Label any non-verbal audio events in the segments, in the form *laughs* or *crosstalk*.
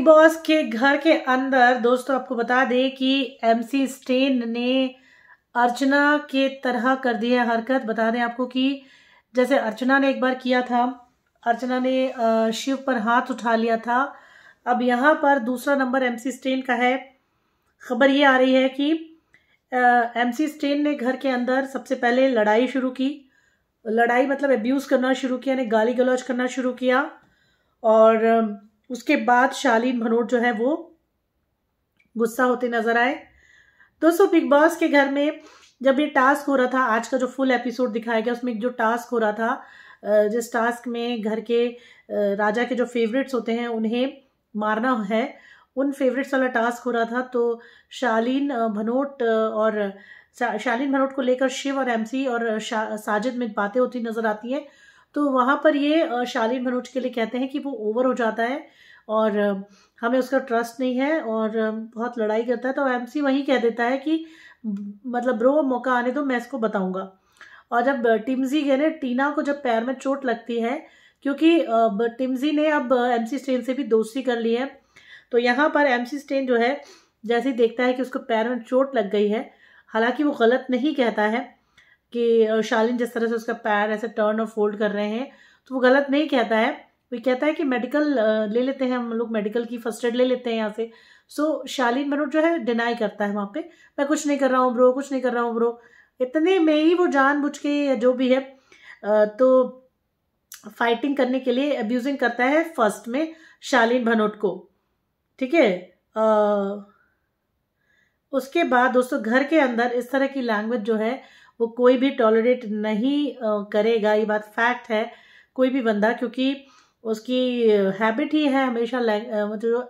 big boss के घर के अंदर दोस्तों आपको बता दें कि एमसी स्टेन ने अर्चना के तरह कर दी है हरकत बता दें आपको कि जैसे अर्चना ने एक बार किया था अर्चना ने शिव पर हाथ उठा लिया था अब यहाँ पर दूसरा नंबर एमसी स्टेन का है खबर ये आ रही है कि एमसी स्टेन ने घर के अंदर सबसे पहले लड़ाई शुरू की लड़ाई मतलब एब्यूज़ करना शुरू किया यानी गाली गलौज करना शुरू किया और उसके बाद शालीन भनोट जो है वो गुस्सा होते नजर आए दोस्तों बिग बॉस के घर में जब ये टास्क हो रहा था आज का जो फुल एपिसोड दिखाया गया उसमें जो टास्क हो रहा था जिस टास्क में घर के राजा के जो फेवरेट्स होते हैं उन्हें मारना है उन फेवरेट्स वाला टास्क हो रहा था तो शालीन भनोट और शालीन भनोट को लेकर शिव और एमसी और साजिद में बातें होती नजर आती हैं तो वहाँ पर ये शालीन मनोज के लिए कहते हैं कि वो ओवर हो जाता है और हमें उसका ट्रस्ट नहीं है और बहुत लड़ाई करता है तो एम सी वहीं कह देता है कि मतलब ब्रो मौका आने दो मैं इसको बताऊँगा और जब टिम्जी कहने टीना को जब पैर में चोट लगती है क्योंकि टिम्जी ने अब एम सी स्टेन से भी दोस्ती कर ली है तो यहाँ पर एम सी स्टेन जो है जैसे ही देखता है कि उसको पैर में चोट लग गई है हालांकि वो गलत नहीं कहता है कि शालिन जिस तरह से उसका पैर ऐसे टर्न और फोल्ड कर रहे हैं तो वो गलत नहीं कहता है वो कहता है कि मेडिकल ले लेते हैं हम लोग मेडिकल की फर्स्ट एड ले लेते हैं यहाँ से सो so, शालीन मनु जो है डिनाई करता है वहाँ पे मैं कुछ नहीं कर रहा हूँ ब्रो कुछ नहीं कर रहा हूँ ब्रो इतने में ही वो जान बुझ के जो भी है तो फाइटिंग करने के लिए अब्यूजिंग करता है फर्स्ट में शालीन भनोट को ठीक है उसके बाद दोस्तों घर के अंदर इस तरह की लैंग्वेज जो है वो कोई भी टॉलरेट नहीं करेगा ये बात फैक्ट है कोई भी बंदा क्योंकि उसकी हैबिट ही है हमेशा मतलब जो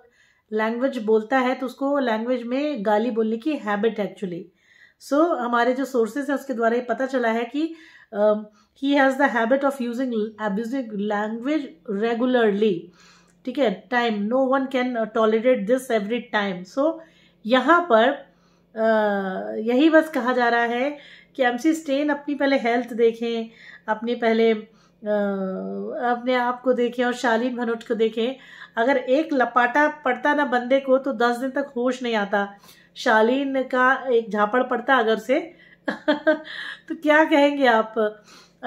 लैंग्वेज बोलता है तो उसको लैंग्वेज में गाली बोलने की हैबिट एक्चुअली सो so, हमारे जो सोर्सेज हैं उसके द्वारा ये पता चला है कि he has the habit of using abusing language regularly ठीक है time no one can tolerate this every time so यहाँ पर यही बस कहा जा रहा है कि एम सी स्टेन अपनी पहले हेल्थ देखें अपनी पहले अपने आप को देखें और शालीन भनोट को देखें अगर एक लपाटा पड़ता ना बंदे को तो दस दिन तक होश नहीं आता शालीन का एक झापड़ पड़ता अगर से *laughs* तो क्या कहेंगे आप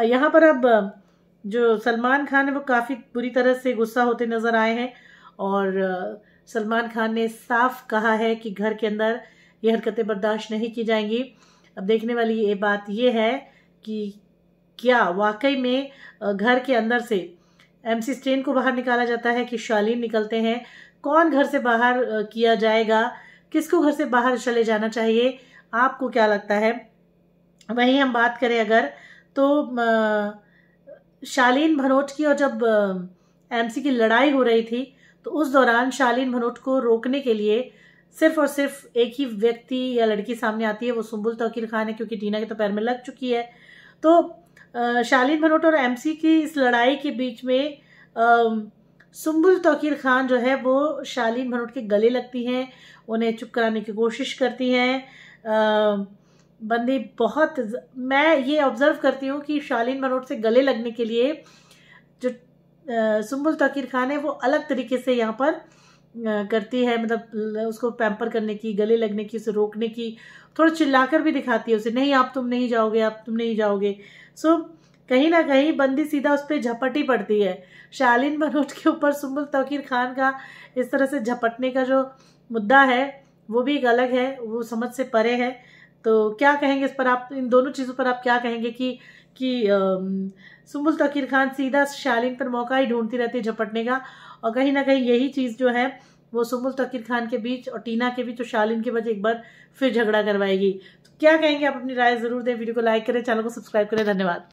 यहाँ पर अब जो सलमान खान है वो काफ़ी बुरी तरह से गुस्सा होते नज़र आए हैं और सलमान खान ने साफ कहा है कि घर के अंदर ये हरकतें बर्दाश्त नहीं की जाएंगी अब देखने वाली ये बात ये है कि क्या वाकई में घर के अंदर से एम सी स्टेन को बाहर निकाला जाता है कि शालीन निकलते हैं कौन घर से बाहर किया जाएगा किसको घर से बाहर चले जाना चाहिए आपको क्या लगता है वहीं हम बात करें अगर तो शालीन भनोट की और जब एमसी की लड़ाई हो रही थी तो उस दौरान शालीन भनोट को रोकने के लिए सिर्फ और सिर्फ एक ही व्यक्ति या लड़की सामने आती है वो सुम्बुल तौकीर खान है क्योंकि टीना के तो पैर में लग चुकी है तो शालीन भनोट और एमसी की इस लड़ाई के बीच में सुम्बुल तोकिर खान जो है वो शालीन भनोट के गले लगती हैं उन्हें चुप कराने की कोशिश करती हैं बंदी बहुत मैं ये ऑब्ज़र्व करती हूँ कि शालीन भनोट से गले लगने के लिए जो सुम्बुल तोकिर खान है वो अलग तरीके से यहाँ पर करती है मतलब उसको पैम्पर करने की गले लगने की उसे रोकने की थोड़ा चिल्लाकर भी दिखाती है उसे नहीं आप तुम नहीं जाओगे आप तुम नहीं जाओगे सो so, कहीं ना कहीं बंदी सीधा उस पर झपटी पड़ती है शालीन बनोट के ऊपर सुमुल तौकीर खान का इस तरह से झपटने का जो मुद्दा है वो भी एक अलग है वो समझ से परे है तो क्या कहेंगे इस पर आप इन दोनों चीज़ों पर आप क्या कहेंगे कि कि सुमुल तकीर खान सीधा शालीन पर मौका ही ढूंढती रहती है झपटने का और कहीं ना कहीं यही चीज़ जो है वो सुमुल तकीर खान के बीच और टीना के बीच और शालीन के बीच एक बार फिर झगड़ा करवाएगी तो क्या कहेंगे आप अपनी राय ज़रूर दें वीडियो को लाइक करें चैनल को सब्सक्राइब करें धन्यवाद